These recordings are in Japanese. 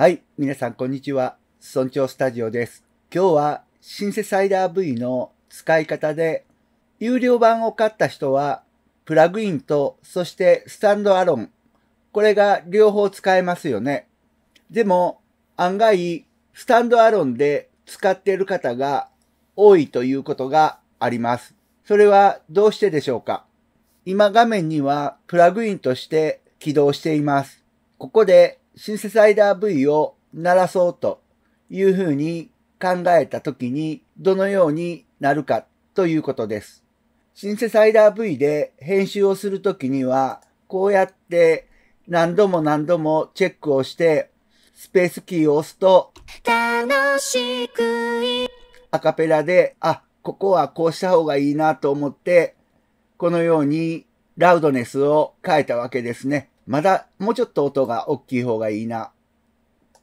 はい、皆さんこんにちは。村長スタジオです。今日はシンセサイダー V の使い方で、有料版を買った人は、プラグインと、そしてスタンドアロン。これが両方使えますよね。でも、案外、スタンドアロンで使っている方が多いということがあります。それはどうしてでしょうか今画面にはプラグインとして起動しています。ここでシンセサイダー V を鳴らそうというふうに考えた時にどのようになるかということです。シンセサイダー V で編集をするときには、こうやって何度も何度もチェックをして、スペースキーを押すと、楽しくアカペラで、あ、ここはこうした方がいいなと思って、このようにラウドネスを変えたわけですね。まだもうちょっと音が大きい方がいいな。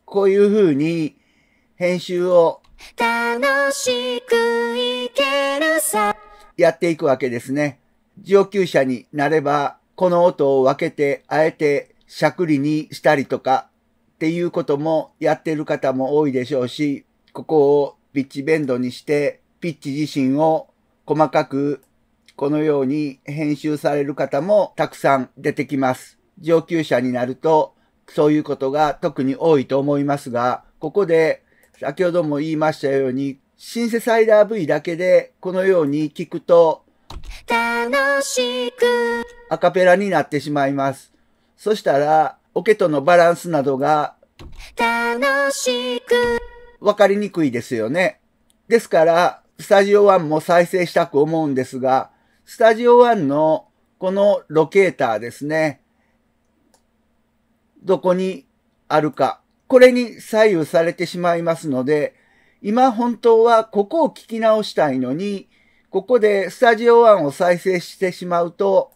こういう風に編集を楽しくいけるさやっていくわけですね。上級者になればこの音を分けてあえてしゃくりにしたりとかっていうこともやってる方も多いでしょうし、ここをピッチベンドにしてピッチ自身を細かくこのように編集される方もたくさん出てきます。上級者になると、そういうことが特に多いと思いますが、ここで、先ほども言いましたように、シンセサイダー V だけで、このように聞くと、楽しく、アカペラになってしまいます。そしたら、オケとのバランスなどが、楽しく、わかりにくいですよね。ですから、スタジオワンも再生したく思うんですが、スタジオワンのこのロケーターですね。どこにあるか、これに左右されてしまいますので、今本当はここを聞き直したいのに、ここでスタジオ1を再生してしまうと、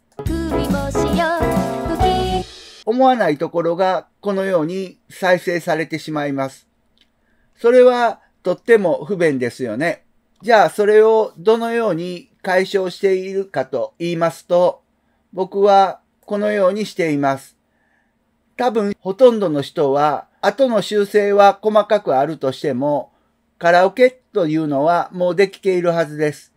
思わないところがこのように再生されてしまいます。それはとっても不便ですよね。じゃあそれをどのように解消しているかと言いますと、僕はこのようにしています。多分ほとんどの人は後の修正は細かくあるとしてもカラオケというのはもうできているはずです。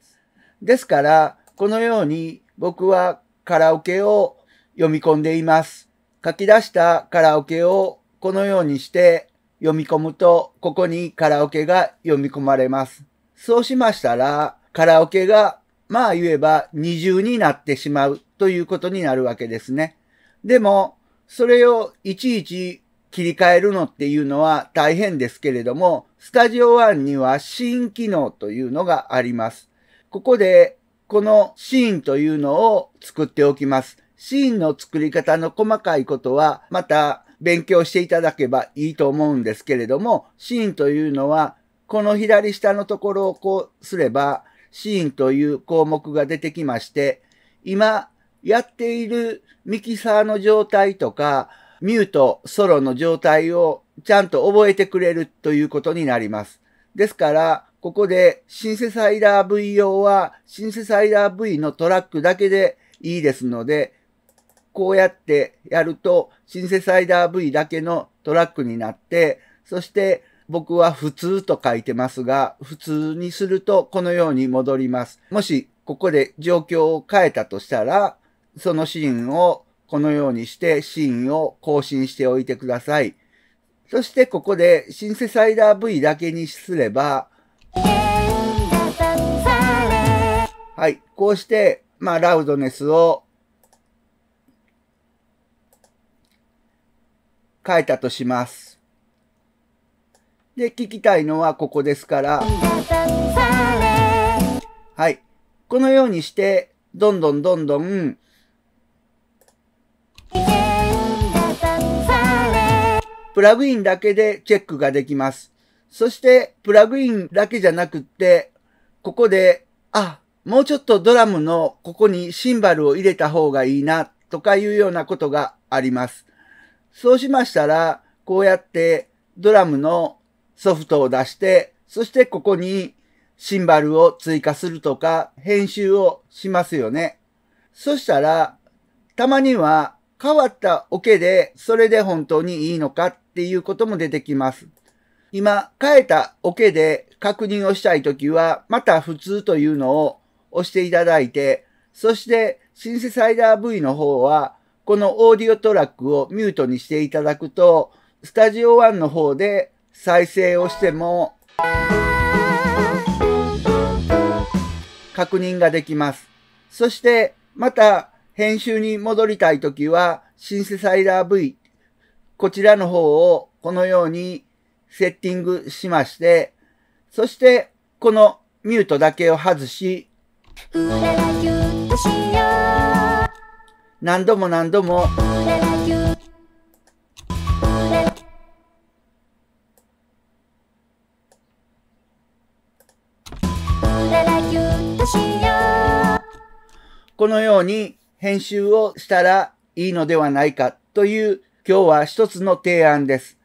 ですからこのように僕はカラオケを読み込んでいます。書き出したカラオケをこのようにして読み込むとここにカラオケが読み込まれます。そうしましたらカラオケがまあ言えば二重になってしまうということになるわけですね。でもそれをいちいち切り替えるのっていうのは大変ですけれども、スタジオンにはシーン機能というのがあります。ここでこのシーンというのを作っておきます。シーンの作り方の細かいことはまた勉強していただけばいいと思うんですけれども、シーンというのはこの左下のところをこうすればシーンという項目が出てきまして、今やっているミキサーの状態とか、ミュート、ソロの状態をちゃんと覚えてくれるということになります。ですから、ここでシンセサイダー V 用はシンセサイダー V のトラックだけでいいですので、こうやってやるとシンセサイダー V だけのトラックになって、そして僕は普通と書いてますが、普通にするとこのように戻ります。もしここで状況を変えたとしたら、そのシーンをこのようにしてシーンを更新しておいてください。そしてここでシンセサイダー V だけにすれば、はい。こうして、まあ、ラウドネスを変えたとします。で、聞きたいのはここですから、はい。このようにして、どんどんどんどんプラグインだけでチェックができます。そして、プラグインだけじゃなくって、ここで、あ、もうちょっとドラムのここにシンバルを入れた方がいいな、とかいうようなことがあります。そうしましたら、こうやってドラムのソフトを出して、そしてここにシンバルを追加するとか、編集をしますよね。そしたら、たまには変わったオ、ケで、それで本当にいいのかっていうことも出てきます。今、変えた桶、で確認をしたいときは、また普通というのを押していただいて、そしてシンセサイダー V の方は、このオーディオトラックをミュートにしていただくと、スタジオ1の方で再生をしても、確認ができます。そして、また編集に戻りたいときは、シンセサイダー V こちらの方をこのようにセッティングしまして、そしてこのミュートだけを外し、何度も何度も、このように編集をしたらいいのではないかという今日は一つの提案です。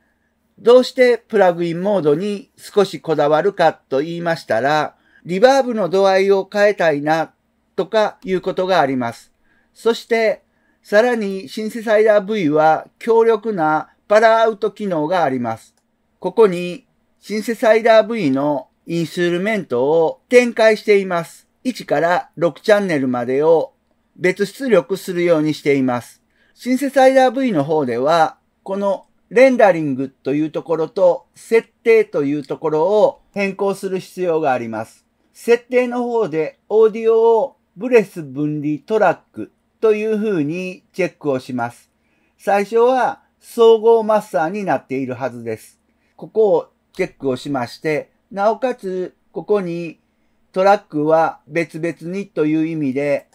どうしてプラグインモードに少しこだわるかと言いましたら、リバーブの度合いを変えたいなとかいうことがあります。そして、さらにシンセサイダー V は強力なパラアウト機能があります。ここにシンセサイダー V のインストゥルメントを展開しています。1から6チャンネルまでを別出力するようにしています。シンセサイザー V の方では、このレンダリングというところと設定というところを変更する必要があります。設定の方でオーディオをブレス分離トラックという風にチェックをします。最初は総合マスターになっているはずです。ここをチェックをしまして、なおかつここにトラックは別々にという意味で、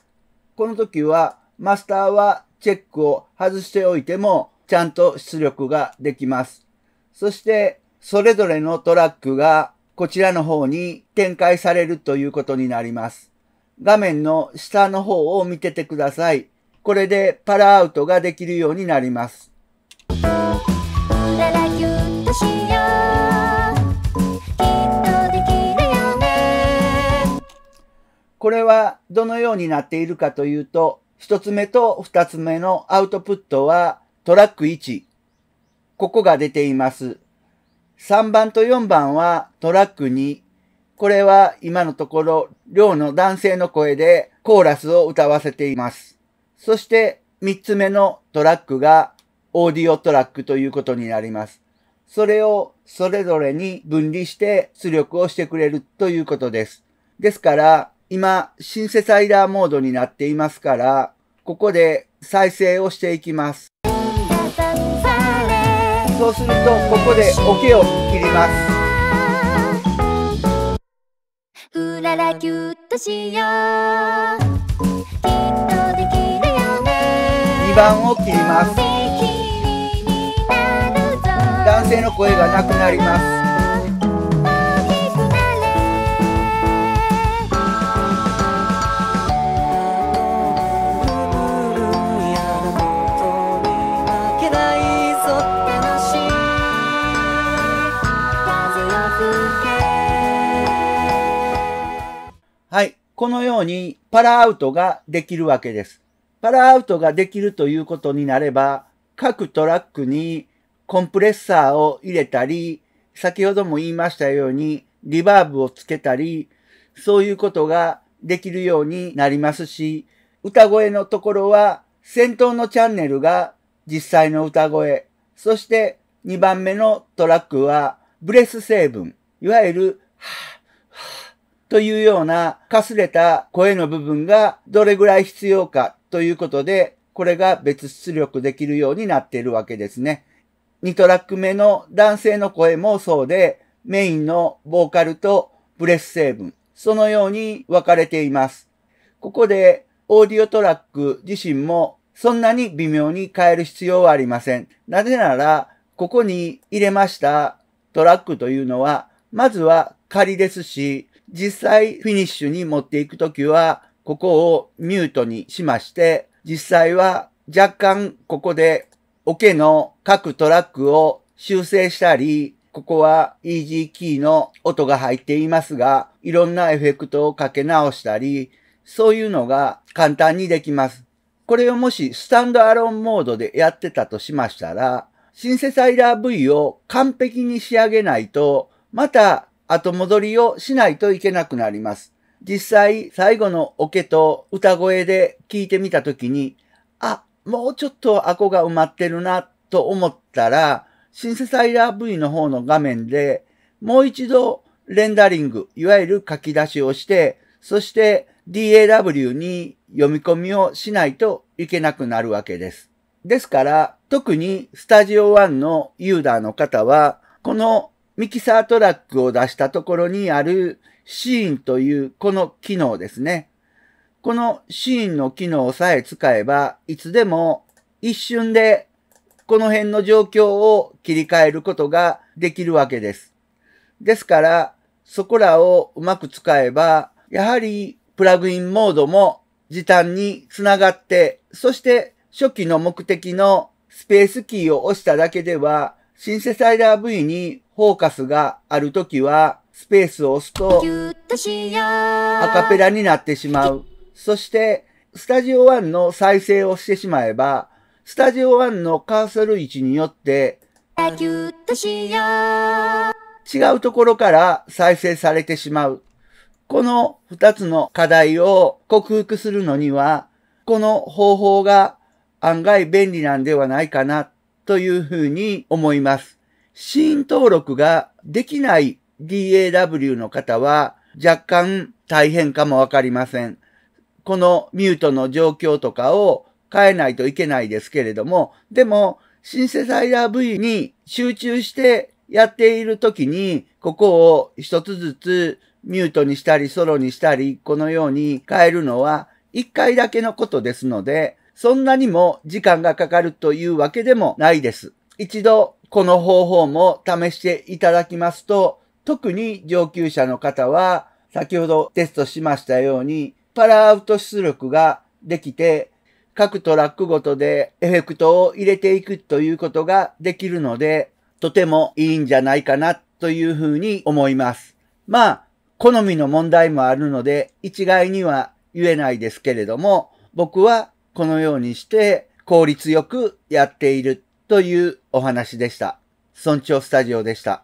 この時はマスターはチェックを外しておいても、ちゃんと出力ができます。そして、それぞれのトラックがこちらの方に展開されるということになります。画面の下の方を見ててください。これでパラアウトができるようになります。これはどのようになっているかというと、一つ目と二つ目のアウトプットはトラック1。ここが出ています。3番と4番はトラック2。これは今のところ両の男性の声でコーラスを歌わせています。そして3つ目のトラックがオーディオトラックということになります。それをそれぞれに分離して出力をしてくれるということです。ですから今シンセサイダーモードになっていますからここで再生をしていきます。そうすると、ここでオ、OK、を切ります。うららぎゅっとしよう。きっとできるよね。2番を切ります。男性の声がなくなります。にパラアウトができるわけです。パラアウトができるということになれば、各トラックにコンプレッサーを入れたり、先ほども言いましたようにリバーブをつけたり、そういうことができるようになりますし、歌声のところは先頭のチャンネルが実際の歌声、そして2番目のトラックはブレス成分、いわゆる、はぁというようなかすれた声の部分がどれぐらい必要かということで、これが別出力できるようになっているわけですね。2トラック目の男性の声もそうで、メインのボーカルとブレス成分、そのように分かれています。ここでオーディオトラック自身もそんなに微妙に変える必要はありません。なぜなら、ここに入れましたトラックというのは、まずは仮ですし、実際フィニッシュに持っていくときは、ここをミュートにしまして、実際は若干ここで桶の各トラックを修正したり、ここは EG キーの音が入っていますが、いろんなエフェクトをかけ直したり、そういうのが簡単にできます。これをもしスタンドアロンモードでやってたとしましたら、シンセサイラー V を完璧に仕上げないと、また後戻りをしないといけなくなります。実際、最後のオケと歌声で聞いてみたときに、あ、もうちょっとアコが埋まってるなと思ったら、シンセサイラー V の方の画面で、もう一度レンダリング、いわゆる書き出しをして、そして DAW に読み込みをしないといけなくなるわけです。ですから、特にスタジオ1のユーザーの方は、このミキサートラックを出したところにあるシーンというこの機能ですね。このシーンの機能さえ使えば、いつでも一瞬でこの辺の状況を切り替えることができるわけです。ですから、そこらをうまく使えば、やはりプラグインモードも時短につながって、そして初期の目的のスペースキーを押しただけでは、シンセサイダー V にフォーカスがあるときは、スペースを押すと、アカペラになってしまう。そして、スタジオ1の再生をしてしまえば、スタジオ1のカーソル位置によって、違うところから再生されてしまう。この2つの課題を克服するのには、この方法が案外便利なんではないかなというふうに思います。シーン登録ができない DAW の方は若干大変かもわかりません。このミュートの状況とかを変えないといけないですけれども、でもシンセサイダー V に集中してやっている時に、ここを一つずつミュートにしたりソロにしたり、このように変えるのは一回だけのことですので、そんなにも時間がかかるというわけでもないです。一度この方法も試していただきますと、特に上級者の方は、先ほどテストしましたように、パラアウト出力ができて、各トラックごとでエフェクトを入れていくということができるので、とてもいいんじゃないかなというふうに思います。まあ、好みの問題もあるので、一概には言えないですけれども、僕はこのようにして効率よくやっているというお話でした。村長スタジオでした。